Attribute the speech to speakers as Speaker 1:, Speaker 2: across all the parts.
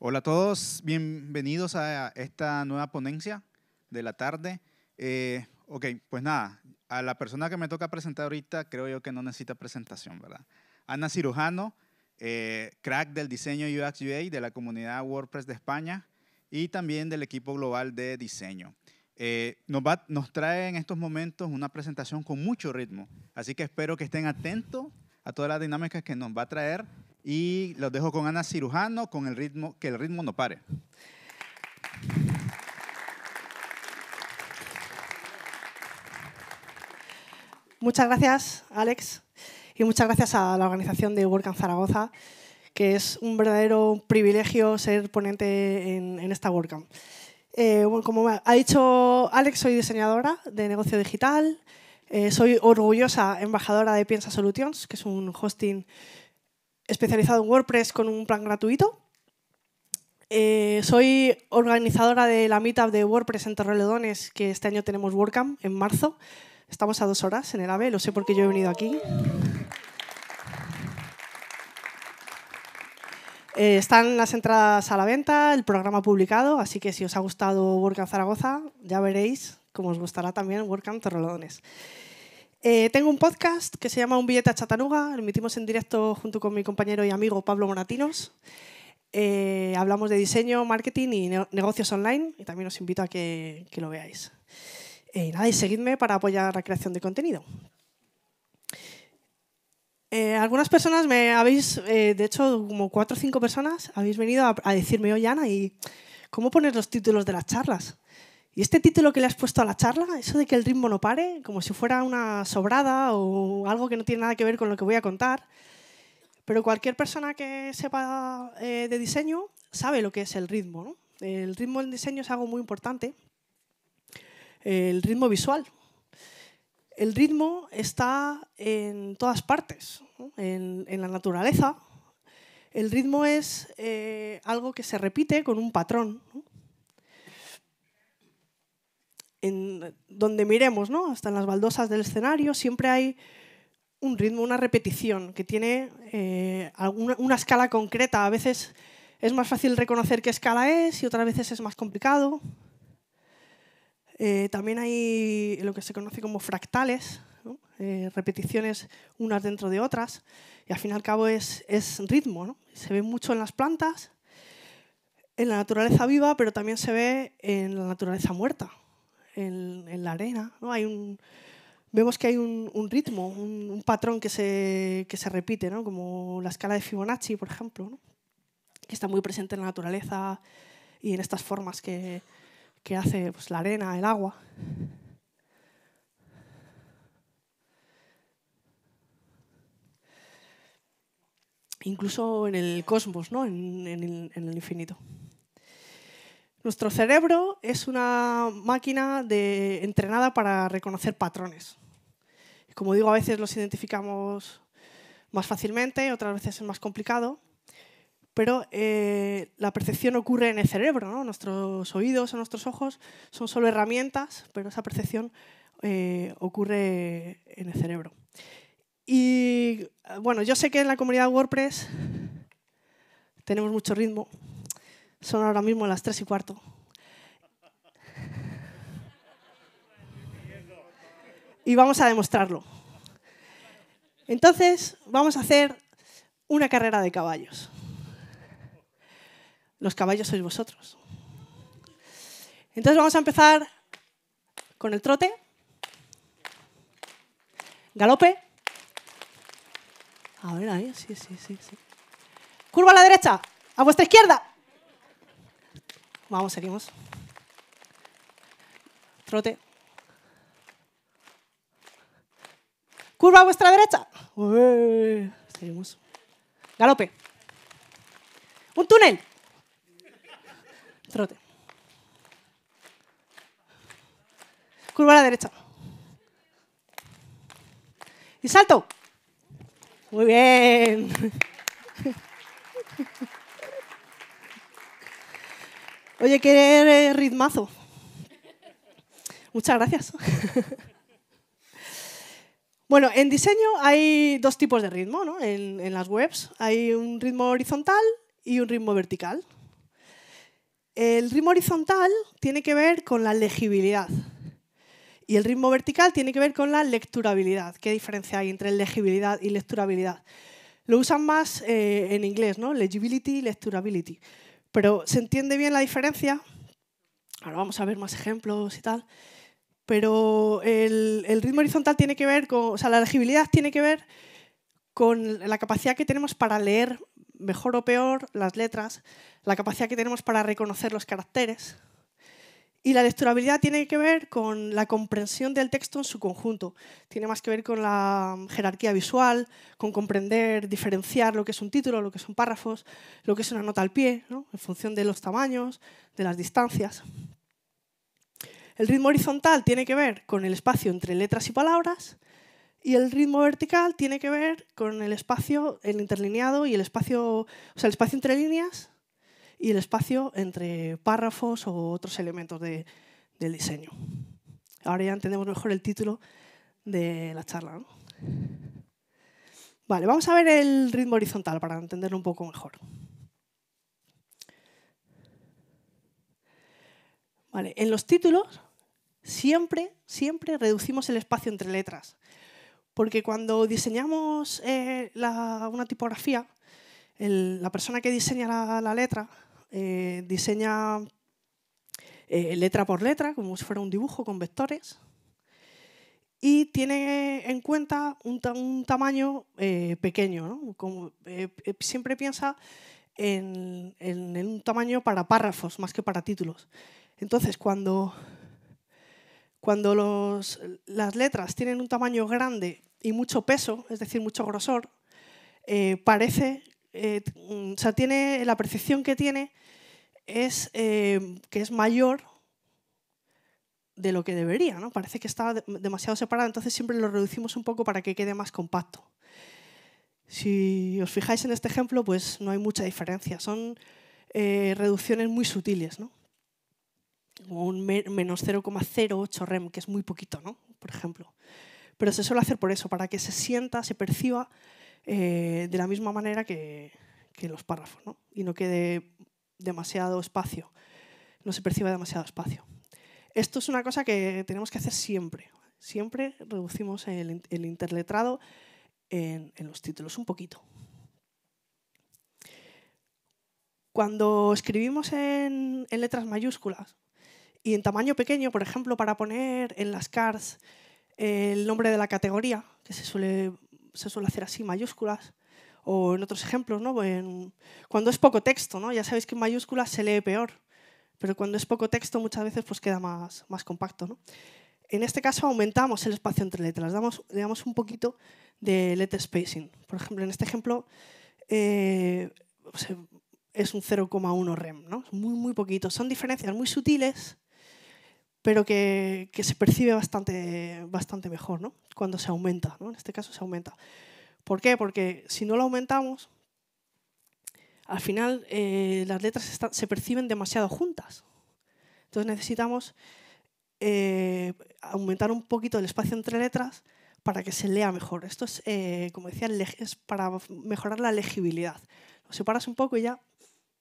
Speaker 1: Hola a todos, bienvenidos a esta nueva ponencia de la tarde. Eh, ok, pues nada, a la persona que me toca presentar ahorita creo yo que no necesita presentación, ¿verdad? Ana Cirujano, eh, crack del diseño UX UA de la comunidad WordPress de España y también del equipo global de diseño. Eh, nos, nos trae en estos momentos una presentación con mucho ritmo, así que espero que estén atentos a todas las dinámicas que nos va a traer y los dejo con Ana Cirujano, con el ritmo, que el ritmo no pare.
Speaker 2: Muchas gracias, Alex, y muchas gracias a la organización de WordCamp Zaragoza, que es un verdadero privilegio ser ponente en, esta WordCamp. Eh, como ha dicho Alex, soy diseñadora de negocio digital, eh, soy orgullosa embajadora de Piensa Solutions, que es un hosting especializado en WordPress con un plan gratuito. Eh, soy organizadora de la meetup de WordPress en Torrelodones, que este año tenemos WordCamp en marzo. Estamos a dos horas en el AVE, lo sé porque yo he venido aquí. Eh, están las entradas a la venta, el programa publicado, así que si os ha gustado WordCamp Zaragoza, ya veréis cómo os gustará también WordCamp Torrelodones. Eh, tengo un podcast que se llama Un billete a Chatanuga, lo emitimos en directo junto con mi compañero y amigo Pablo Moratinos. Eh, hablamos de diseño, marketing y negocios online y también os invito a que, lo veáis. Eh, y nada, y seguidme para apoyar la creación de contenido. algunas personas me habéis, de hecho, como cuatro o cinco personas habéis venido a, decirme, oye Ana, ¿y cómo pones los títulos de las charlas? Y este título que le has puesto a la charla, eso de que el ritmo no pare, como si fuera una sobrada o algo que no tiene nada que ver con lo que voy a contar, pero cualquier persona que sepa eh, de diseño sabe lo que es el ritmo. El ritmo del diseño es algo muy importante, el ritmo visual. El ritmo está en todas partes, en, la naturaleza. El ritmo es eh, algo que se repite con un patrón. ¿no? en donde miremos, hasta en las baldosas del escenario, siempre hay un ritmo, una repetición que tiene eh, una escala concreta. A veces es más fácil reconocer qué escala es y otras veces es más complicado. Eh, también hay lo que se conoce como fractales, eh, repeticiones unas dentro de otras, y al fin y al cabo es, ritmo. Se ve mucho en las plantas, en la naturaleza viva, pero también se ve en la naturaleza muerta en, la arena. ¿no? Hay un, vemos que hay un, ritmo, un, patrón que se, que se repite, ¿no? como la escala de Fibonacci, por ejemplo, que está muy presente en la naturaleza y en estas formas que, hace pues, la arena, el agua. Incluso en el cosmos, ¿no? en el infinito. Nuestro cerebro es una máquina de, entrenada para reconocer patrones. Como digo, a veces los identificamos más fácilmente, otras veces es más complicado, pero eh, la percepción ocurre en el cerebro. Nuestros oídos o nuestros ojos son solo herramientas, pero esa percepción eh, ocurre en el cerebro. Y bueno, yo sé que en la comunidad WordPress tenemos mucho ritmo, son ahora mismo las tres y cuarto. Y vamos a demostrarlo. Entonces, vamos a hacer una carrera de caballos. Los caballos sois vosotros. Entonces vamos a empezar con el trote, galope. A ver, ahí, sí, sí, sí, sí. Curva a la derecha, a vuestra izquierda. Vamos, seguimos. Trote. Curva a vuestra derecha. seguimos. Galope. Un túnel. Trote. Curva a la derecha. Y salto. Muy bien. Oye, qué ritmazo. Muchas gracias. bueno, en diseño hay dos tipos de ritmo ¿no? en, las webs. Hay un ritmo horizontal y un ritmo vertical. El ritmo horizontal tiene que ver con la legibilidad y el ritmo vertical tiene que ver con la lecturabilidad. ¿Qué diferencia hay entre legibilidad y lecturabilidad? Lo usan más eh, en inglés, ¿no? Legibility y lecturability. Pero ¿se entiende bien la diferencia? Ahora vamos a ver más ejemplos y tal. Pero el, ritmo horizontal tiene que ver con, o sea, la legibilidad tiene que ver con la capacidad que tenemos para leer mejor o peor las letras, la capacidad que tenemos para reconocer los caracteres, y la lecturabilidad tiene que ver con la comprensión del texto en su conjunto. Tiene más que ver con la mm, jerarquía visual, con comprender, diferenciar lo que es un título, lo que son párrafos, lo que es una nota al pie, en función de los tamaños, de las distancias. El ritmo horizontal tiene que ver con el espacio entre letras y palabras y el ritmo vertical tiene que ver con el espacio, el interlineado y el espacio, o sea, el espacio entre líneas y el espacio entre párrafos o otros elementos del diseño. Ahora ya entendemos mejor el título de la charla. Vale, vamos a ver el ritmo horizontal para entenderlo un poco mejor. Vale, en los títulos siempre, siempre reducimos el espacio entre letras. Porque cuando diseñamos eh, una tipografía, la persona que diseña la letra eh, diseña eh, letra por letra, como si fuera un dibujo con vectores, y tiene en cuenta un, tamaño eh, pequeño. siempre piensa en, un tamaño para párrafos más que para títulos. Entonces, cuando cuando los, las letras tienen un tamaño grande y mucho peso, es decir, mucho grosor, parece eh, mm, tiene, la percepción que tiene es eh, que es mayor de lo que debería, ¿no? Parece que está demasiado separado, entonces siempre lo reducimos un poco para que quede más compacto. Si os fijáis en este ejemplo, pues no hay mucha diferencia, son eh, reducciones muy sutiles, ¿no? Como un menos 0,08 rem, que es muy poquito, Por ejemplo. Pero se suele hacer por eso, para que se sienta, se perciba eh, de la misma manera que, los párrafos, y no quede demasiado espacio, no se perciba demasiado espacio. Esto es una cosa que tenemos que hacer siempre. Siempre reducimos el, interletrado en, los títulos un poquito. Cuando escribimos en, en, letras mayúsculas y en tamaño pequeño, por ejemplo, para poner en las cards el nombre de la categoría, que se suele se suele hacer así, mayúsculas, o en otros ejemplos, ¿no? cuando es poco texto, ya sabéis que en mayúsculas se lee peor, pero cuando es poco texto muchas veces pues queda más, más compacto. ¿no? En este caso aumentamos el espacio entre letras, damos, le damos un poquito de letter spacing. Por ejemplo, en este ejemplo eh, es un 0,1 rem, muy, muy poquito. Son diferencias muy sutiles pero que, se percibe bastante, bastante mejor ¿no? cuando se aumenta. ¿no? En este caso se aumenta. ¿Por qué? Porque si no lo aumentamos, al final eh, las letras se perciben demasiado juntas. Entonces necesitamos eh, aumentar un poquito el espacio entre letras para que se lea mejor. Esto es, eh, como decía, es para mejorar la legibilidad. Lo separas un poco y ya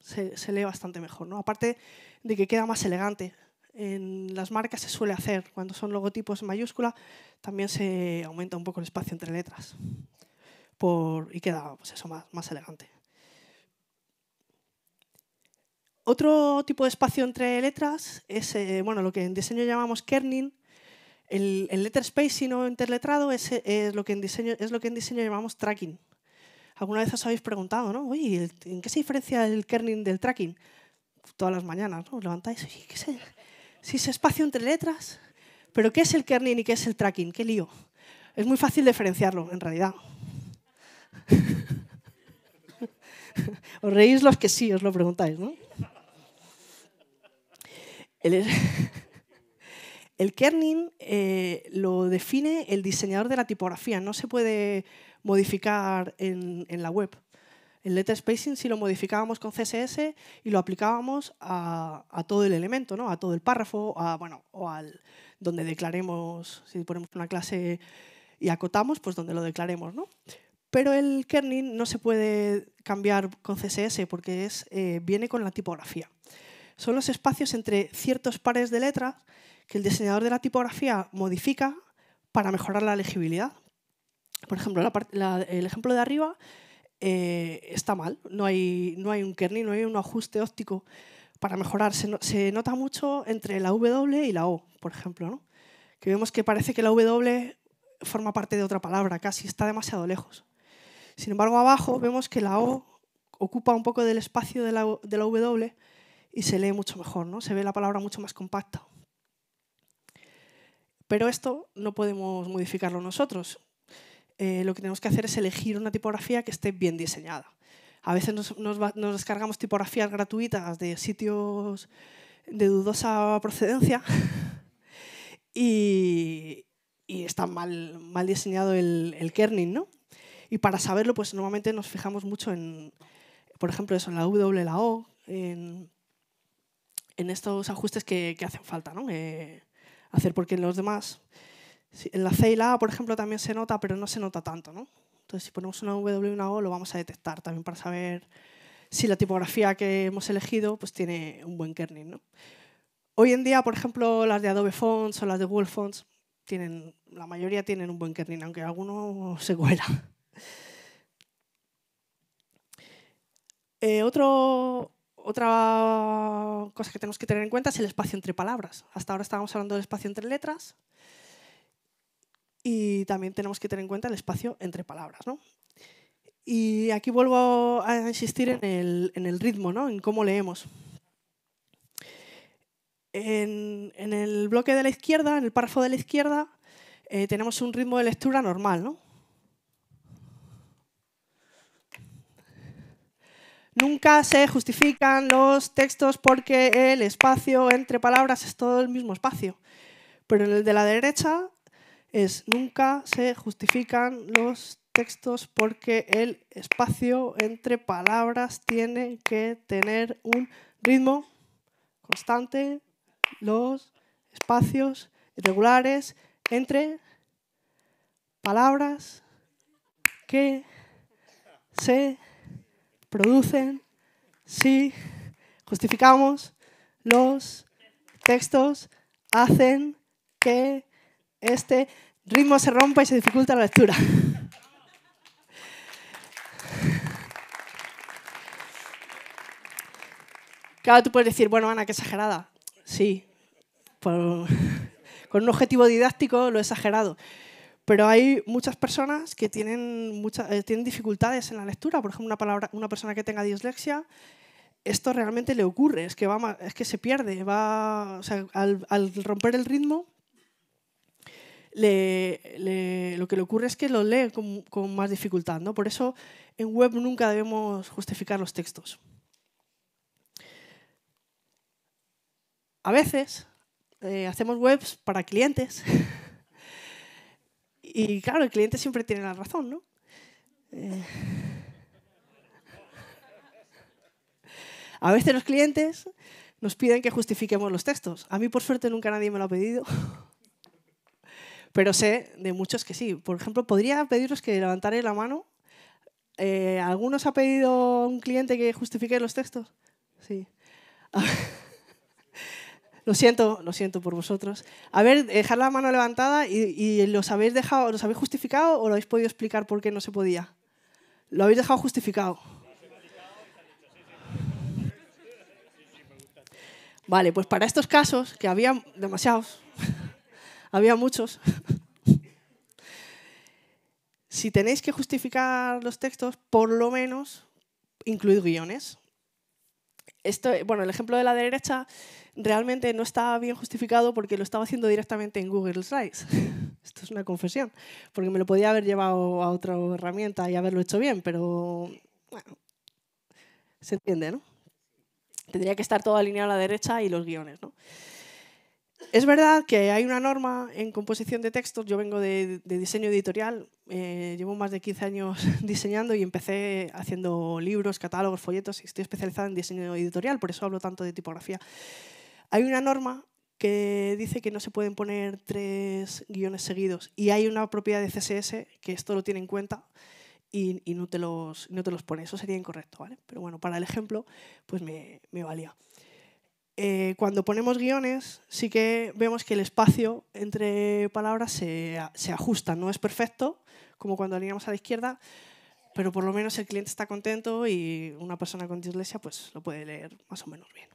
Speaker 2: se, se, lee bastante mejor. ¿no? Aparte de que queda más elegante, en las marcas se suele hacer. Cuando son logotipos en mayúscula, también se aumenta un poco el espacio entre letras. Por, y queda pues eso, más, elegante. Otro tipo de espacio entre letras es eh, bueno, lo que en diseño llamamos kerning. El, letter spacing o interletrado es, es, lo que en diseño, es lo que en diseño llamamos tracking. Alguna vez os habéis preguntado, ¿no? ¿en qué se diferencia el kerning del tracking? Todas las mañanas, ¿no? Os levantáis, ¿qué, sé si es espacio entre letras. Pero ¿qué es el kerning y qué es el tracking? ¡Qué lío! Es muy fácil diferenciarlo, en realidad. os reís los que sí, os lo preguntáis, ¿no? El, kerning eh, lo define el diseñador de la tipografía, no se puede modificar en la web. El letter spacing si lo modificábamos con CSS y lo aplicábamos a, todo el elemento, a todo el párrafo, bueno, o al donde declaremos, si ponemos una clase y acotamos, pues donde lo declaremos. Pero el kerning no se puede cambiar con CSS porque es, eh, viene con la tipografía. Son los espacios entre ciertos pares de letras que el diseñador de la tipografía modifica para mejorar la legibilidad. Por ejemplo, el ejemplo de arriba eh, está mal. No hay, no hay un kerning, no hay un ajuste óptico para mejorar. Se, nota mucho entre la W y la O, por ejemplo, que vemos que parece que la W forma parte de otra palabra, casi está demasiado lejos. Sin embargo, abajo vemos que la O ocupa un poco del espacio de la, de la W y se lee mucho mejor, ¿no? se ve la palabra mucho más compacta. Pero esto no podemos modificarlo nosotros. Eh, lo que tenemos que hacer es elegir una tipografía que esté bien diseñada. A veces nos, descargamos tipografías gratuitas de sitios de dudosa procedencia y, está mal, mal diseñado el, kerning, ¿no? Y para saberlo, pues normalmente nos fijamos mucho en, por ejemplo, eso, en la W, la O, en, en estos ajustes que, que hacen falta, ¿no? Eh, hacer porque en los demás en la C y la A, por ejemplo, también se nota, pero no se nota tanto, ¿no? Entonces, si ponemos una W y una O, lo vamos a detectar también para saber si la tipografía que hemos elegido pues, tiene un buen kerning, ¿no? Hoy en día, por ejemplo, las de Adobe Fonts o las de Google Fonts, tienen, la mayoría tienen un buen kerning, aunque alguno se cuela. Eh, otra cosa que tenemos que tener en cuenta es el espacio entre palabras. Hasta ahora estábamos hablando del espacio entre letras y también tenemos que tener en cuenta el espacio entre palabras. ¿no? Y aquí vuelvo a insistir en el, ritmo, ¿no? en cómo leemos. En, el bloque de la izquierda, en el párrafo de la izquierda, eh, tenemos un ritmo de lectura normal. ¿no? Nunca se justifican los textos porque el espacio entre palabras es todo el mismo espacio. Pero en el de la derecha es nunca se justifican los textos porque el espacio entre palabras tiene que tener un ritmo constante, los espacios irregulares entre palabras que se producen si justificamos los textos hacen que este ritmo se rompe y se dificulta la lectura. Claro, tú puedes decir, bueno, Ana, qué exagerada. Sí, con un objetivo didáctico lo he exagerado. Pero hay muchas personas que tienen, muchas, eh, tienen dificultades en la lectura. Por ejemplo, una, palabra, una persona que tenga dislexia, esto realmente le ocurre, es que, va, es que se pierde. Va, o sea, al romper el ritmo, lo que le ocurre es que lo lee con, más dificultad. ¿no? Por eso en web nunca debemos justificar los textos. A veces eh, hacemos webs para clientes y claro, el cliente siempre tiene la razón, ¿no? Eh, a veces los clientes nos piden que justifiquemos los textos. A mí por suerte nunca nadie me lo ha pedido. Pero sé de muchos que sí. Por ejemplo, podría pediros que levantaré la mano. Eh, ¿Algunos ha pedido un cliente que justifique los textos? Sí. lo siento, lo siento por vosotros. A ver, dejar la mano levantada y, y, los habéis dejado, los habéis justificado o lo habéis podido explicar por qué no se podía. Lo habéis dejado justificado. Vale, pues para estos casos, que había demasiados, había muchos. si tenéis que justificar los textos, por lo menos incluid guiones. Esto, bueno, el ejemplo de la derecha realmente no estaba bien justificado porque lo estaba haciendo directamente en Google Slides. Esto es una confesión, porque me lo podía haber llevado a otra herramienta y haberlo hecho bien, pero se entiende, ¿no? Tendría que estar todo alineado a la derecha y los guiones, ¿no? es verdad que hay una norma en composición de textos. Yo vengo de, diseño editorial, eh, llevo más de 15 años diseñando y empecé haciendo libros, catálogos, folletos. y Estoy especializada en diseño editorial, por eso hablo tanto de tipografía. Hay una norma que dice que no se pueden poner tres guiones seguidos y hay una propiedad de CSS que esto lo tiene en cuenta y, no, te los, no te los pone. Eso sería incorrecto, ¿vale? Pero bueno, para el ejemplo, pues me valía. Eh, cuando ponemos guiones sí que vemos que el espacio entre palabras se, ajusta, no es perfecto, como cuando alineamos a la izquierda, pero por lo menos el cliente está contento y una persona con dislexia pues, lo puede leer más o menos bien.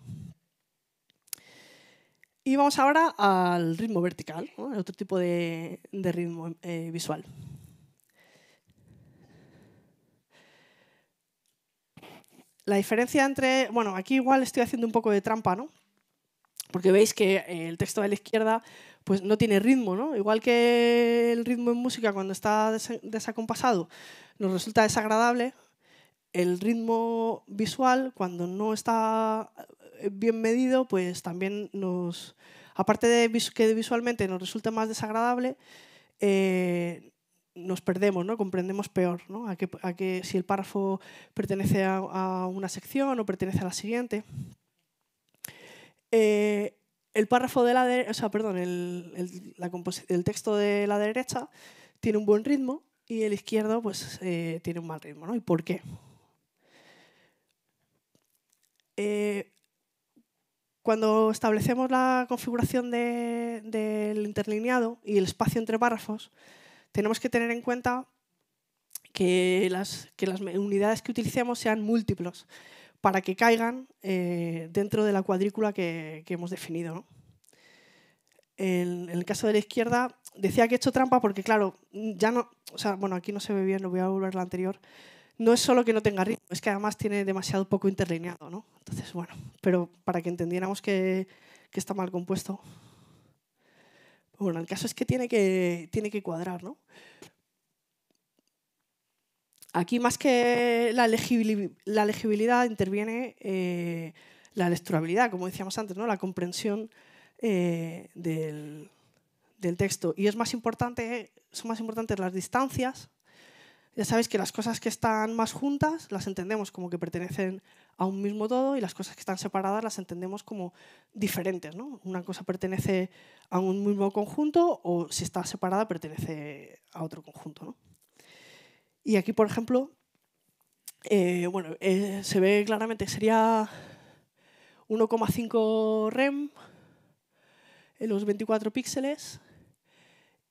Speaker 2: Y vamos ahora al ritmo vertical, otro tipo de, ritmo eh, visual. La diferencia entre, bueno, aquí igual estoy haciendo un poco de trampa, ¿no? Porque veis que eh, el texto de la izquierda pues no tiene ritmo, ¿no? Igual que el ritmo en música cuando está desacompasado nos resulta desagradable, el ritmo visual cuando no está eh, bien medido, pues también nos, aparte de que visualmente nos resulta más desagradable, eh, nos perdemos, ¿no? comprendemos peor, a, que, si el párrafo pertenece a, una sección o pertenece a la siguiente. Eh, el párrafo de la perdón, el, texto de la derecha tiene un buen ritmo y el izquierdo pues, eh, tiene un mal ritmo. ¿Y por qué? Eh, cuando establecemos la configuración del interlineado y el espacio entre párrafos, tenemos que tener en cuenta que las, las unidades que utilicemos sean múltiplos para que caigan eh, dentro de la cuadrícula que, hemos definido. En, el caso de la izquierda, decía que he hecho trampa porque, claro, ya no, sea, bueno, aquí no se ve bien, lo voy a volver a la anterior. No es solo que no tenga ritmo, es que además tiene demasiado poco interlineado, ¿no? Entonces, bueno, pero para que entendiéramos que, que está mal compuesto, bueno, el caso es que tiene que, tiene que cuadrar, Aquí más que la, legibilidad interviene eh, la lecturabilidad, como decíamos antes, ¿no? la comprensión eh, del, texto. Y es más importante, son más importantes las distancias. Ya sabéis que las cosas que están más juntas las entendemos como que pertenecen a un mismo todo y las cosas que están separadas las entendemos como diferentes. ¿no? Una cosa pertenece a un mismo conjunto o si está separada pertenece a otro conjunto. Y aquí, por ejemplo, eh, bueno, eh, se ve claramente, sería 1,5 REM en los 24 píxeles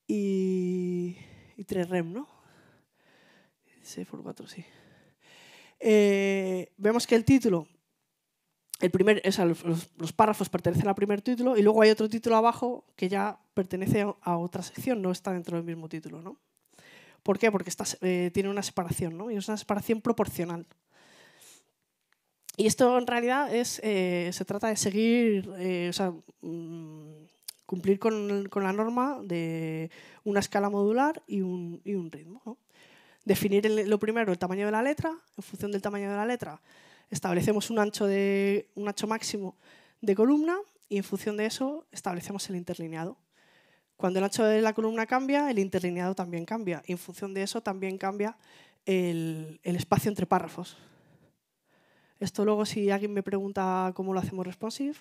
Speaker 2: y, 3 REM, ¿no? 6 por 4, sí. Eh, vemos que el título, el primer, los, párrafos pertenecen al primer título y luego hay otro título abajo que ya pertenece a otra sección, no está dentro del mismo título. ¿no? ¿Por qué? Porque eh, tiene una separación ¿no? y es una separación proporcional. Y esto en realidad es, eh, se trata de seguir, o sea, mm, cumplir con, con, la norma de una escala modular y un, y un ritmo. ¿no? definir lo primero el tamaño de la letra, en función del tamaño de la letra establecemos un ancho, de, un ancho máximo de columna y en función de eso establecemos el interlineado. Cuando el ancho de la columna cambia, el interlineado también cambia y en función de eso también cambia el, espacio entre párrafos. Esto luego si alguien me pregunta cómo lo hacemos responsive,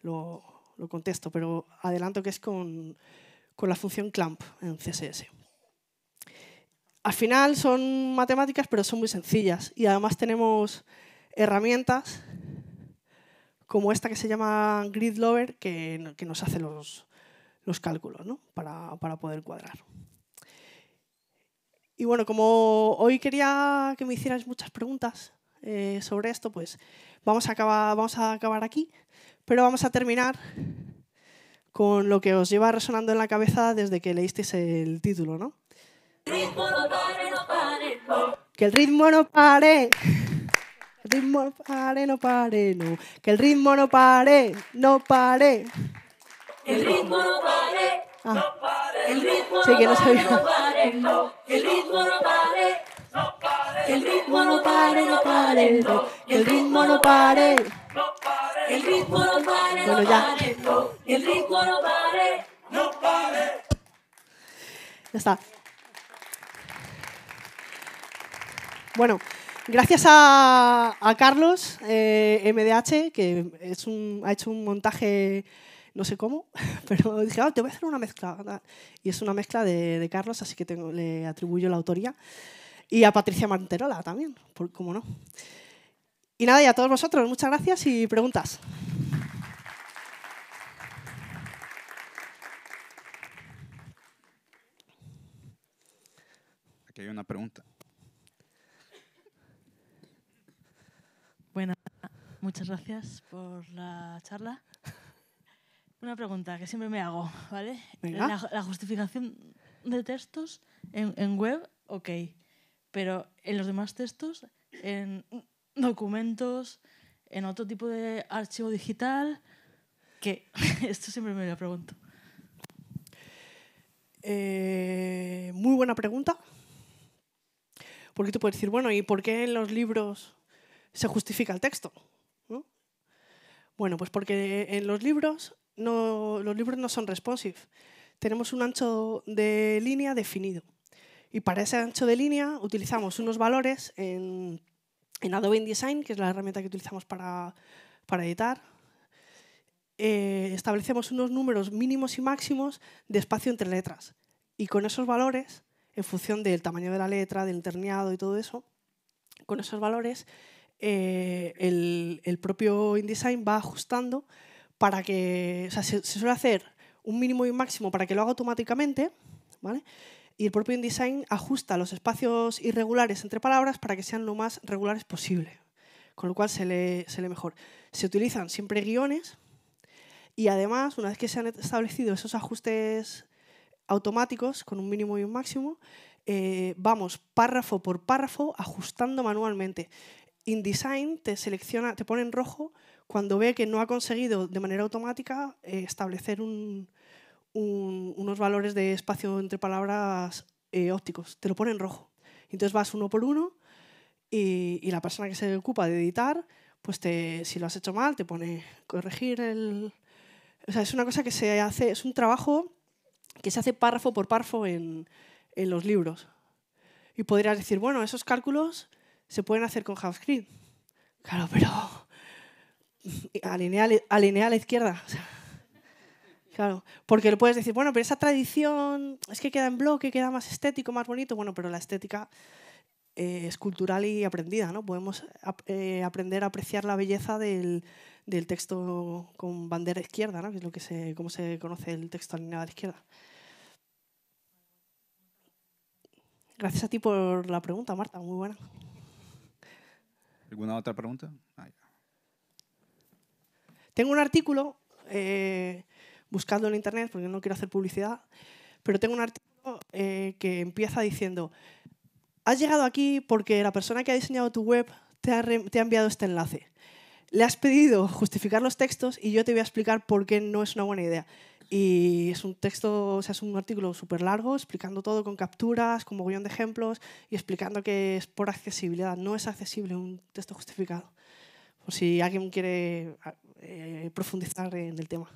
Speaker 2: lo, contesto, pero adelanto que es con la función clamp en CSS al final son matemáticas, pero son muy sencillas. Y además tenemos herramientas como esta que se llama Grid Lover, que, nos hace los, cálculos ¿no? para, poder cuadrar. Y bueno, como hoy quería que me hicierais muchas preguntas eh, sobre esto, pues vamos a, acabar, vamos a acabar aquí, pero vamos a terminar con lo que os lleva resonando en la cabeza desde que leísteis el título, ¿no?
Speaker 1: ritmo no pare, no pare, no.
Speaker 2: Que el ritmo no pare. ritmo no pare, no pare, no. Que el ritmo no pare, no pare. El ritmo no pare, ah. no pare. El ritmo no sí, que no no pare, no. El ritmo no pare, no pare. El ritmo no pare, no pare, El ritmo no pare, no pare. El ritmo no pare, El ritmo no pare, no pare. Ya está. Bueno, gracias a, Carlos MDH, eh, que es un, ha hecho un montaje, no sé cómo, pero dije, ah, te voy a hacer una mezcla. Y es una mezcla de, Carlos, así que le atribuyo la autoría. Y a Patricia Manterola también, por cómo no. Y nada, y a todos vosotros, muchas gracias y preguntas.
Speaker 1: Aquí hay una pregunta.
Speaker 2: Muchas gracias por la charla. Una pregunta que siempre me hago, ¿vale? La, justificación de textos en, web, ok. Pero en los demás textos, en documentos, en otro tipo de archivo digital, que esto siempre me lo pregunto. Eh, muy buena pregunta. Porque tú puedes decir, bueno, ¿y por qué en los libros se justifica el texto? Bueno, pues porque en los libros no, los libros no son responsive. Tenemos un ancho de línea definido. Y para ese ancho de línea utilizamos unos valores en, en Adobe InDesign, que es la herramienta que utilizamos para, editar. Eh, establecemos unos números mínimos y máximos de espacio entre letras. Y con esos valores, en función del tamaño de la letra, del interneado y todo eso, con esos valores eh, el, propio InDesign va ajustando para que, se, suele hacer un mínimo y un máximo para que lo haga automáticamente, ¿vale? Y el propio InDesign ajusta los espacios irregulares entre palabras para que sean lo más regulares posible, con lo cual se lee, mejor. Se utilizan siempre guiones y además, una vez que se han establecido esos ajustes automáticos con un mínimo y un máximo, eh, vamos párrafo por párrafo ajustando manualmente. InDesign te selecciona, te pone en rojo cuando ve que no ha conseguido de manera automática eh, establecer unos valores de espacio entre palabras eh, ópticos. Te lo pone en rojo. Entonces vas uno por uno y, la persona que se ocupa de editar, pues te, si lo has hecho mal, te pone corregir el... O sea, es una cosa que se hace, es un trabajo que se hace párrafo por párrafo en, en los libros. Y podrías decir, bueno, esos cálculos se pueden hacer con JavaScript. Claro, pero alinear, a la izquierda. claro, porque le puedes decir, bueno, pero esa tradición es que queda en bloque, queda más estético, más bonito. Bueno, pero la estética eh, es cultural y aprendida, ¿no? Podemos eh, aprender a apreciar la belleza del, texto con bandera izquierda, ¿no? Que es lo que se, cómo se conoce el texto alineado a la izquierda. Gracias a ti por la pregunta, Marta, muy buena.
Speaker 1: ¿Alguna otra pregunta?
Speaker 2: Ah, tengo un artículo, eh, buscando en internet, porque no quiero hacer publicidad, pero tengo un artículo eh, que empieza diciendo, has llegado aquí porque la persona que ha diseñado tu web te ha enviado este enlace. Le has pedido justificar los textos y yo te voy a explicar por qué no es una buena idea. Y es un texto, o sea, es un artículo súper largo explicando todo con capturas, con mogollón de ejemplos y explicando que es por accesibilidad, no es accesible un texto justificado. Por si alguien quiere eh, profundizar en el tema.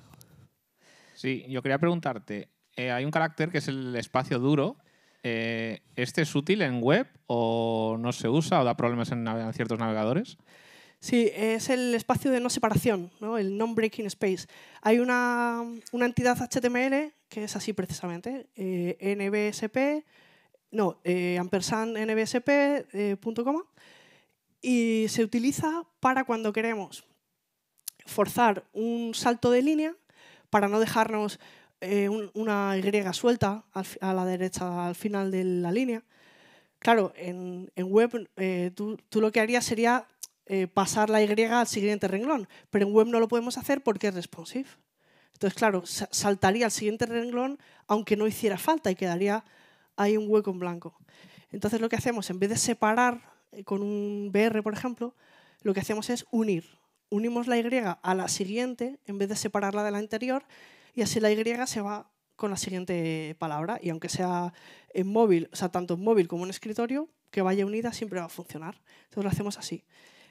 Speaker 3: Sí, yo quería preguntarte, eh, hay un carácter que es el espacio duro. Eh, ¿Este es útil en web o no se usa o da problemas en ciertos navegadores?
Speaker 2: Sí, es el espacio de no separación, ¿no? el non-breaking space. Hay una, entidad HTML que es así precisamente, eh, nbsp, no, eh, ampersand nbsp, eh, y se utiliza para cuando queremos forzar un salto de línea para no dejarnos una Y suelta a la derecha al final de la línea. Claro, en, web tú, tú lo que harías sería eh, pasar la Y al siguiente renglón, pero en web no lo podemos hacer porque es responsive. Entonces, claro, saltaría al siguiente renglón aunque no hiciera falta y quedaría ahí un hueco en blanco. Entonces, lo que hacemos, en vez de separar eh, con un BR, por ejemplo, lo que hacemos es unir. Unimos la Y a la siguiente en vez de separarla de la anterior y así la Y se va con la siguiente palabra y aunque sea en móvil, o sea, tanto en móvil como en escritorio, que vaya unida siempre va a funcionar. Entonces lo hacemos así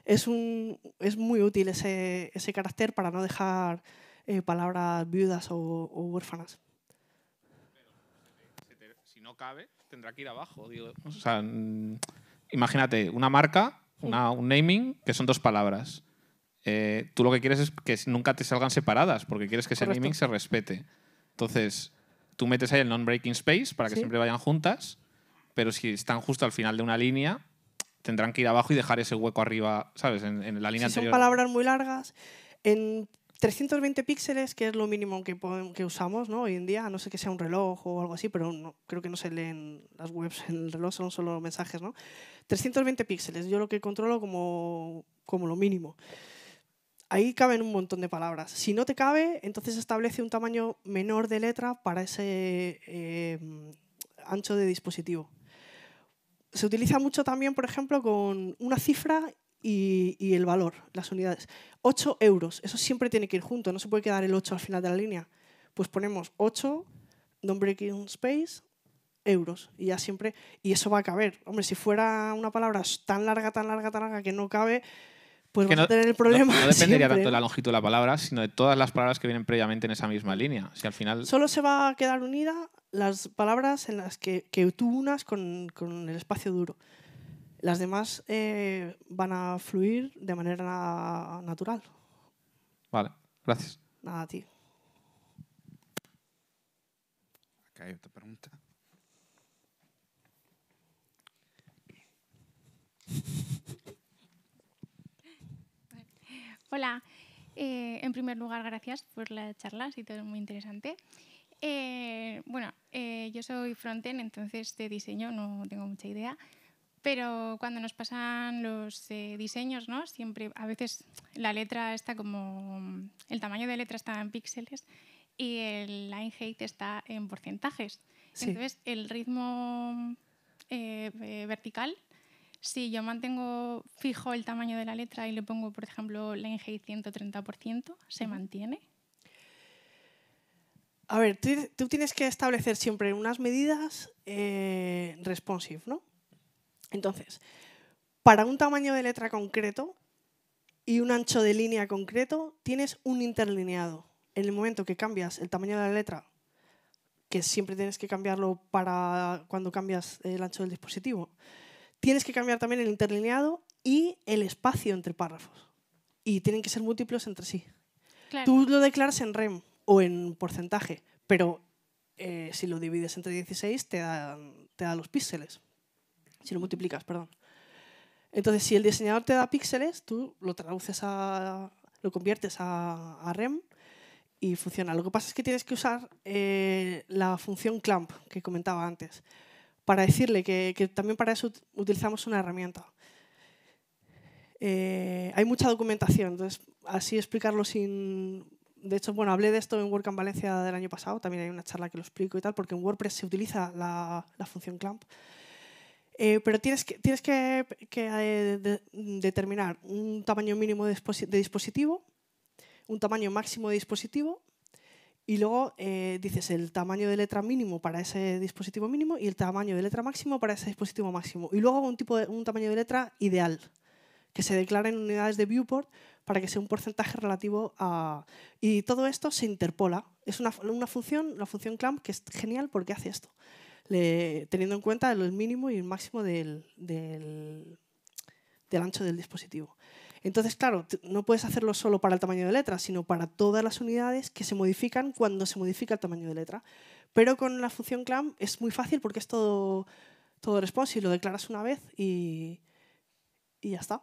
Speaker 2: es, un, es muy útil ese, ese carácter para no dejar eh, palabras viudas o, huérfanas.
Speaker 3: si no cabe, tendrá que ir abajo. Mm, imagínate una marca, mm. un naming, que son dos palabras. Eh, tú lo que quieres es que nunca te salgan separadas, porque quieres que ese naming se respete. Entonces, tú metes ahí el non-breaking space para que siempre vayan juntas, pero si están justo al final de una línea, tendrán que ir abajo y dejar ese hueco arriba, ¿sabes? En, la línea de. Son palabras
Speaker 2: muy largas. En 320 píxeles, que es lo mínimo que, usamos hoy en día, no sé que sea un reloj o algo así, pero creo que no se leen las webs en el reloj, son solo mensajes, ¿no? 320 píxeles, yo lo que controlo como, lo mínimo. Ahí caben un montón de palabras. Si no te cabe, entonces establece un tamaño menor de letra para ese eh, ancho de dispositivo se utiliza mucho también, por ejemplo, con una cifra y, el valor, las unidades. 8 euros, eso siempre tiene que ir junto, no se puede quedar el 8 al final de la línea. Pues ponemos 8, don't break in space, euros. Y ya siempre, y eso va a caber. Hombre, si fuera una palabra tan larga, tan larga, tan larga que no cabe, no, tener el problema. No, dependería tanto de
Speaker 3: la longitud de la palabra, sino de todas las palabras que vienen previamente en esa misma línea. Si al final...
Speaker 2: Solo se va a quedar unida las palabras en las que, tú unas con, el espacio duro. Las demás eh, van a fluir de manera natural.
Speaker 3: Vale, gracias. Nada, tío. Acá otra pregunta.
Speaker 2: Hola. Eh, en primer lugar, gracias por la charla, ha sido muy interesante. Eh, bueno, eh, yo soy frontend, entonces de diseño no tengo mucha idea, pero cuando nos pasan los diseños, ¿no? Siempre, a veces la letra está como, el tamaño de letra está en píxeles y el line height está en porcentajes. Entonces, el ritmo vertical Sí, yo mantengo fijo el tamaño de la letra y le pongo, por ejemplo, line height 130%, se mantiene. A ver, tú, tienes que establecer siempre unas medidas eh, responsive, ¿no? Entonces, para un tamaño de letra concreto y un ancho de línea concreto, tienes un interlineado. En el momento que cambias el tamaño de la letra, que siempre tienes que cambiarlo para cuando cambias el ancho del dispositivo, Tienes que cambiar también el interlineado y el espacio entre párrafos. Y tienen que ser múltiplos entre sí. Tú lo declaras en REM o en porcentaje, pero eh, si lo divides entre 16 te da, los píxeles. Si lo multiplicas, perdón. Entonces, si el diseñador te da píxeles, tú lo traduces a. lo conviertes a, REM y funciona. Lo que pasa es que tienes que usar eh, la función clamp que comentaba antes, para decirle que, también para eso utilizamos una herramienta. Eh, hay mucha documentación, entonces así explicarlo sin... De hecho, bueno, hablé de esto en WordCamp Valencia del año pasado, también hay una charla que lo explico y tal, porque en WordPress se utiliza la, función clamp. Eh, pero tienes que, tienes que, eh, determinar un tamaño mínimo de dispositivo, un tamaño máximo de dispositivo y luego eh, dices el tamaño de letra mínimo para ese dispositivo mínimo y el tamaño de letra máximo para ese dispositivo máximo. Y luego un, tipo de, un tamaño de letra ideal, que se declara en unidades de viewport para que sea un porcentaje relativo a... Y todo esto se interpola. Es una, función, la función clamp, que es genial porque hace esto. teniendo en cuenta el mínimo y el máximo del ancho del dispositivo. Entonces, claro, no puedes hacerlo solo para el tamaño de letra, sino para todas las unidades que se modifican cuando se modifica el tamaño de letra. Pero con la función clamp es muy fácil porque es todo, todo responsive, lo declaras una vez y, y ya está.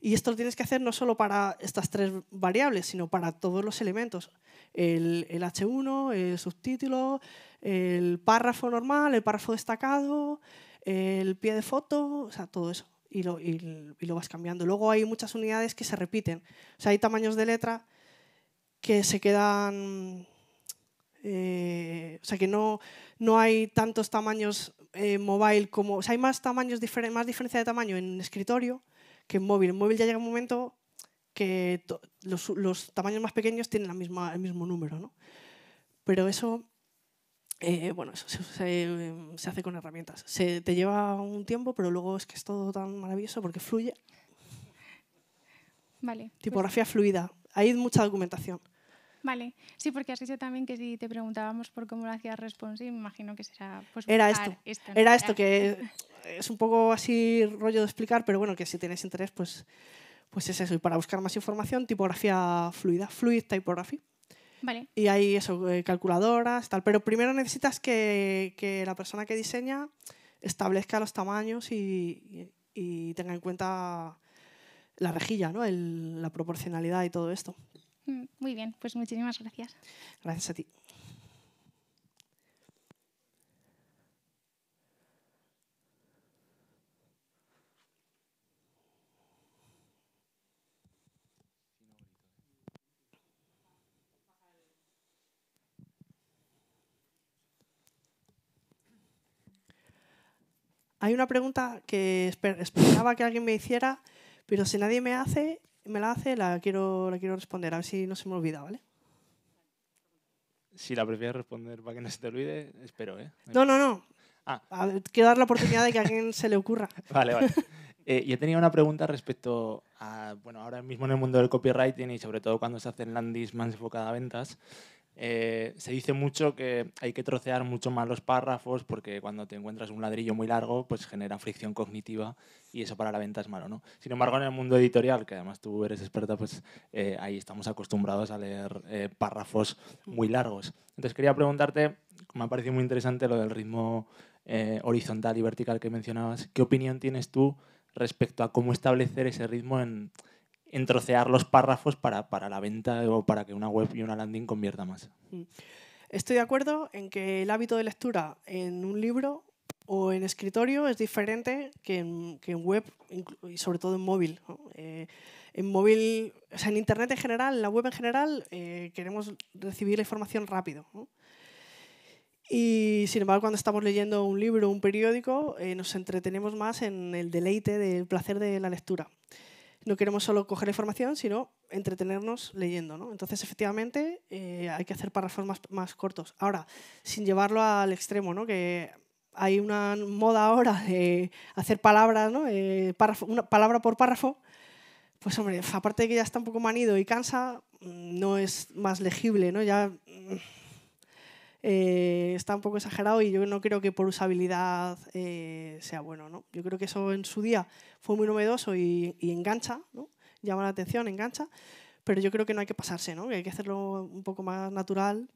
Speaker 2: Y esto lo tienes que hacer no solo para estas tres variables, sino para todos los elementos. El, el, H1, el subtítulo, el párrafo normal, el párrafo destacado, el pie de foto, o sea, todo eso y lo, y, lo vas cambiando. Luego hay muchas unidades que se repiten. O hay tamaños de letra que se quedan... Eh, o sea, que no, no hay tantos tamaños eh, mobile como... O sea, hay más, tamaños más diferencia de tamaño en escritorio que en móvil. En móvil ya llega un momento que los, los, tamaños más pequeños tienen la misma, el mismo número, ¿no? Pero eso
Speaker 4: eh, bueno, eso
Speaker 2: em, se, hace con herramientas. Se te lleva un tiempo, pero luego es que es todo tan maravilloso porque fluye. Vale. Pues tipografía fluida. Hay mucha documentación. Vale, sí, porque has dicho también que si te preguntábamos por cómo lo hacías responsive, me imagino que será... Pues, era esto, era esto, que es un poco así rollo de explicar, pero bueno, que si tienes interés, pues, pues es eso. Y para buscar más información, tipografía fluida, fluid typography. Y hay eso, eh, calculadoras, tal. Pero primero necesitas que, que la persona que diseña establezca los tamaños y, y tenga en cuenta la rejilla, ¿no? El, la proporcionalidad y todo esto. Mm, muy bien, pues muchísimas gracias. Gracias a ti. hay una pregunta que esperaba que alguien me hiciera, pero si nadie me hace, me la hace, la quiero, la quiero responder, a ver si no se me olvida, ¿vale?
Speaker 1: Si la prefieres responder para que no se te olvide, espero, ¿eh? No, no, no.
Speaker 2: Ah. quiero dar la oportunidad de que a alguien se le ocurra. Vale, vale.
Speaker 1: Eh, yo tenía una pregunta respecto a, bueno, ahora mismo en el mundo del copywriting y sobre todo cuando se hacen landis más enfocadas a ventas, eh, se dice mucho que hay que trocear mucho más los párrafos porque cuando te encuentras un ladrillo muy largo, pues genera fricción cognitiva y eso para la venta es malo, ¿no? Sin embargo, en el mundo editorial, que además tú eres experta, pues eh, ahí estamos acostumbrados a leer eh, párrafos muy largos. Entonces quería preguntarte, me ha parecido muy interesante lo del ritmo horizontal y vertical que mencionabas, ¿qué opinión tienes tú respecto a cómo establecer ese ritmo en trocear los párrafos para, la venta o para que una web y una landing convierta más.
Speaker 2: Mm. Estoy de acuerdo en que el hábito de lectura en un libro o en escritorio es diferente que en, web y sobre todo en móvil. Eh, en móvil, en internet en general, en la web en general, eh, queremos recibir la información rápido. Y sin embargo, cuando estamos leyendo un libro o un periódico, eh, nos entretenemos más en el deleite del placer de la lectura no queremos solo coger información, sino entretenernos leyendo. ¿no? Entonces, efectivamente, eh, hay que hacer párrafos más, cortos. Ahora, sin llevarlo al extremo, ¿no? que hay una moda ahora de hacer palabras, ¿no? Eh, palabra por párrafo, pues hombre, aparte de que ya está un poco manido y cansa, mm, no es más legible, ¿no? Ya mm, eh, está un poco exagerado y yo no creo que por usabilidad eh, sea bueno. ¿no? Yo creo que eso en su día fue muy novedoso y, engancha, ¿no? llama la atención, engancha, pero yo creo que no hay que pasarse, ¿no? que hay que hacerlo un poco más natural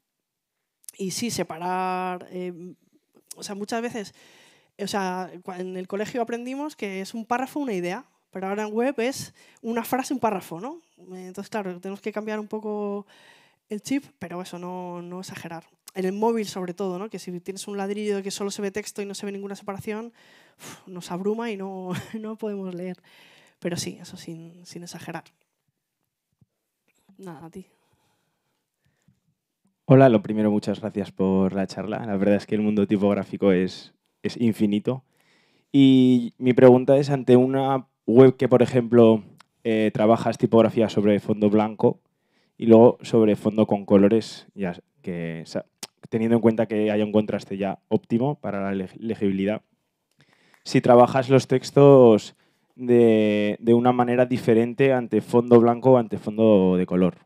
Speaker 2: y sí separar. Em, o sea, muchas veces, o sea, en el colegio aprendimos que es un párrafo una idea, pero ahora en web es una frase, un párrafo, ¿no? Entonces, claro, tenemos que cambiar un poco el chip, pero eso, no exagerar en el móvil sobre todo, ¿no? que si tienes un ladrillo que solo se ve texto y no se ve ninguna separación, nos abruma y no, no podemos leer. Pero sí, eso sin, exagerar. Nada, a ti.
Speaker 1: Hola, lo primero, muchas gracias por la charla. La verdad es que el mundo tipográfico es, es infinito. Y mi pregunta es, ante una web que, por ejemplo, eh, trabajas tipografía sobre fondo blanco y luego sobre fondo con colores, ya que teniendo en cuenta que haya un contraste ya óptimo para la legibilidad. Si trabajas los textos de, una manera diferente ante fondo blanco o ante fondo de color.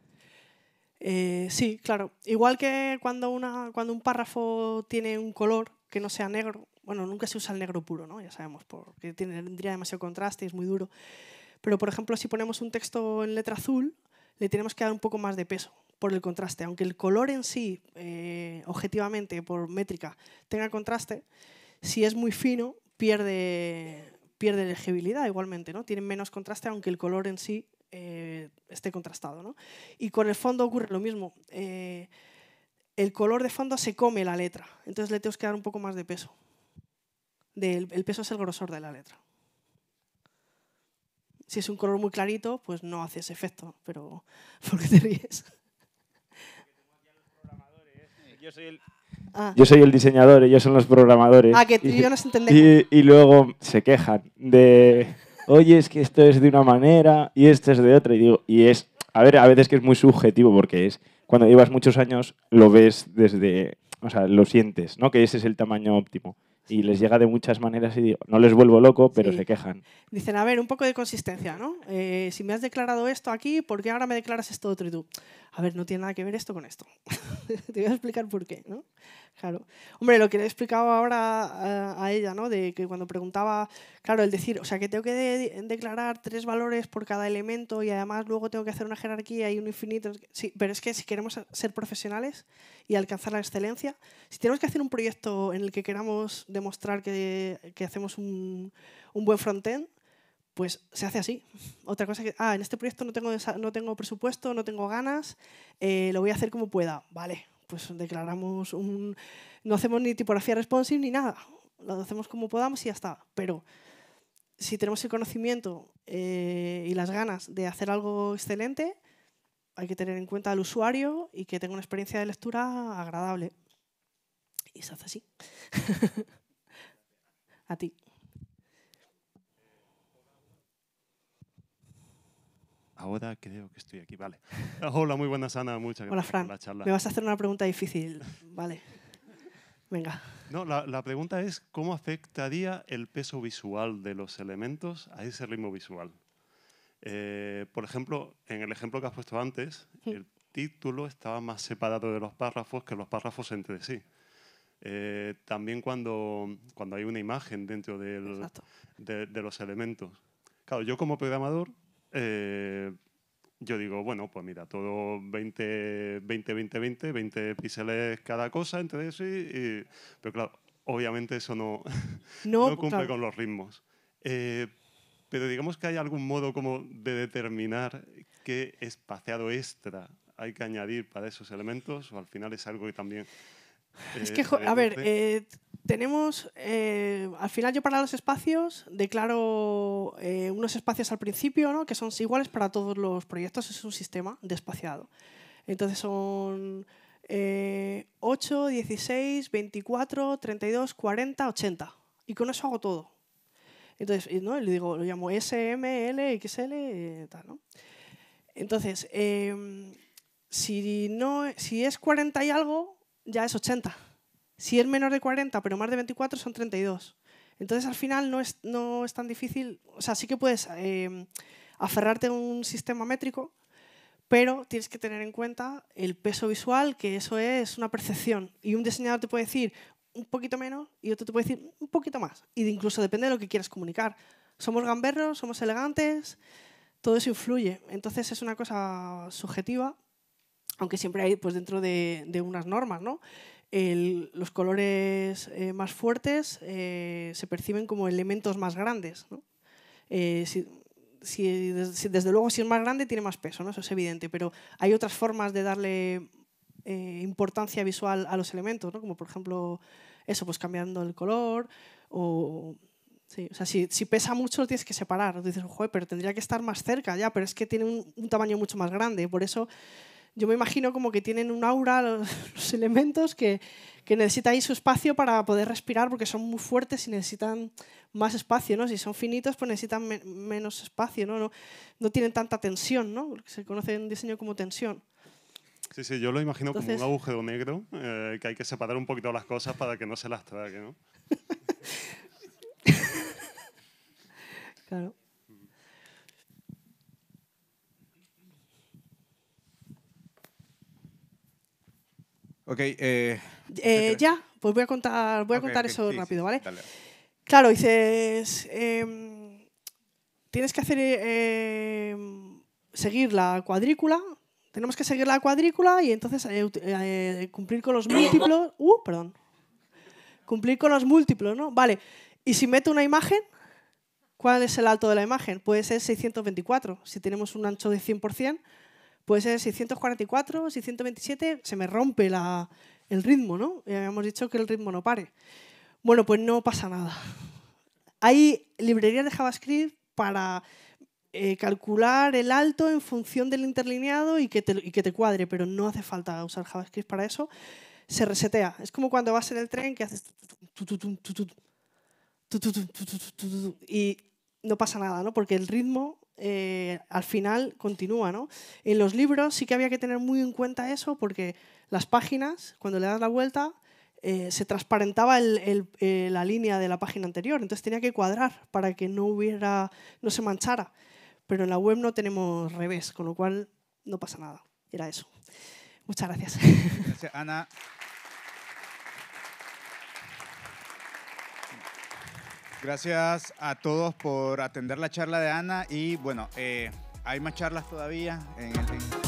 Speaker 2: Eh, sí, claro. Igual que cuando, cuando un párrafo tiene un color que no sea negro, bueno, nunca se usa el negro puro, ¿no? Ya sabemos, porque tendría demasiado contraste y es muy duro. Pero, por ejemplo, si ponemos un texto en letra azul, le tenemos que dar un poco más de peso por el contraste. Aunque el color en sí, eh, objetivamente, por métrica, tenga contraste, si es muy fino, pierde, pierde igualmente, ¿no? Tiene menos contraste, aunque el color en sí eh, esté contrastado, Y con el fondo ocurre lo mismo. Eh, el color de fondo se come la letra, entonces le tengo que dar un poco más de peso. Del, el peso es el grosor de la letra. Si es un color muy clarito, pues no hace ese efecto, pero ¿por qué te ríes? yo soy el... Ah. Yo
Speaker 1: diseñador, ellos son los programadores. Ah, que y, Y, luego se quejan de, oye, es que esto es de una manera y esto es de otra. Y digo, y es, a ver, a veces que es muy subjetivo porque es, cuando llevas muchos años, lo ves desde, o sea, lo sientes, ¿no? Que ese es el tamaño óptimo. Y les llega de muchas maneras y digo, no les vuelvo loco, pero se quejan.
Speaker 2: Dicen, a ver, un poco de consistencia, ¿no? Eh, si me has declarado esto aquí, ¿por qué ahora me declaras esto otro y tú? a ver, no tiene nada que ver esto con esto. Te voy a explicar por qué, ¿no? Claro. Hombre, lo que le he explicado ahora a, ella, ¿no? De que cuando preguntaba, claro, el decir, o sea, que tengo que declarar tres valores por cada elemento y además luego tengo que hacer una jerarquía y un infinito. Sí, pero es que si queremos ser profesionales y alcanzar la excelencia, si tenemos que hacer un proyecto en el que queramos demostrar que, hacemos un, un buen frontend, pues se hace así. Otra cosa que, ah, en este proyecto no tengo, no tengo presupuesto, no tengo ganas, eh, lo voy a hacer como pueda. Vale, pues declaramos un... No hacemos ni tipografía responsive ni nada, lo hacemos como podamos y ya está. Pero si tenemos el conocimiento eh, y las ganas de hacer algo excelente, hay que tener en cuenta al usuario y que tenga una experiencia de lectura agradable. Y se hace así. A ti.
Speaker 4: Ahora creo que estoy aquí, vale. Hola, muy buenas, Ana, muchas gracias por la charla. Me vas a hacer una
Speaker 2: pregunta difícil, vale. Venga.
Speaker 4: No, la, pregunta es, ¿cómo afectaría el peso visual de los elementos a ese ritmo visual? Eh, por ejemplo, en el ejemplo que has puesto antes, el título estaba más separado de los párrafos que los párrafos entre sí. Eh, también cuando, cuando hay una imagen dentro de, de los elementos. Claro, yo como programador eh, yo digo, bueno, pues mira, todo 20, 20, 20, 20, 20 píxeles cada cosa, entonces sí. pero claro, obviamente eso no,
Speaker 2: pues cumple
Speaker 4: con los ritmos. Eh, pero digamos que hay algún modo como de determinar qué espaciado extra hay que añadir para esos elementos o al final es algo que también... es que, eh, a ver, eh,
Speaker 2: tenemos, eh, al final yo para los espacios declaro eh, unos espacios al principio, que son iguales para todos los proyectos, es un sistema de espaciado. Entonces son 8, 16, 24, 32, 40, 80. Y con eso hago todo. Entonces, ¿no? Le digo, lo llamo SM, L, XL, eh, tal, Entonces, em, si, no, si es 40 y algo, ya es 80. Si es menor de 40 pero más de 24 son 32. Entonces al final no es, no es tan difícil, o sea, sí que puedes eh, aferrarte a un sistema métrico, pero tienes que tener en cuenta el peso visual, que eso es una percepción. Y un diseñador te puede decir un poquito menos y otro te puede decir un poquito más. Y incluso depende de lo que quieras comunicar. Somos gamberros, somos elegantes, todo eso influye. Entonces es una cosa subjetiva, aunque siempre hay pues, dentro de, de unas normas, ¿no? los colores eh, más fuertes eh, se perciben como elementos más grandes. ¿no? Eh, si, desde, luego, si es más grande, tiene más peso, ¿no? eso es evidente, pero hay otras formas de darle importancia visual a los elementos, ¿no? como por ejemplo eso, pues cambiando el color o... Sí, o sea, si, pesa mucho lo tienes que separar. Dices, joder, pero tendría que estar más cerca ya, pero es que tiene un, un tamaño mucho más grande. Por eso yo me imagino como que tienen un aura, los, elementos, que, que necesitan ahí su espacio para poder respirar porque son muy fuertes y necesitan más espacio, ¿no? Si son finitos, pues necesitan menos espacio, ¿no? ¿no? ¿no? tienen tanta tensión, ¿no? se conoce en diseño como tensión.
Speaker 4: Sí, sí, yo lo imagino como un agujero negro eh, que hay que separar un poquito las cosas para que no se las trague, ¿no? claro.
Speaker 1: Ok. Eh,
Speaker 2: eh, ya, pues voy a contar, voy a contar eso rápido, ¿vale? Claro, dices. Em, tienes que hacer. Em, seguir la cuadrícula. Tenemos que seguir la cuadrícula y entonces eh, cumplir con los múltiplos. Uh, perdón. Cumplir con los múltiplos, ¿no? Vale. Y si meto una imagen, ¿cuál es el alto de la imagen? Puede ser 624. Si tenemos un ancho de 100%, puede ser 644, 627, se me rompe el ritmo, ¿no? Y habíamos dicho que el ritmo no pare. Bueno, pues no pasa nada. Hay librerías de JavaScript para calcular el alto en función del interlineado y que, te, y que te cuadre, pero no hace falta usar JavaScript para eso. Se resetea. Es como cuando vas en el tren que haces... Y no pasa nada, ¿no? Porque el ritmo eh, al final continúa. En los libros sí que había que tener muy en cuenta eso porque las páginas, cuando le das la vuelta, eh, se transparentaba eh, la línea de la página anterior, entonces tenía que cuadrar para que no hubiera, no se manchara. Pero en la web no tenemos revés, con lo cual no pasa nada. Era eso. Muchas gracias. Gracias, Ana.
Speaker 1: Gracias a todos por atender la charla de Ana y bueno, eh, hay más charlas todavía en el...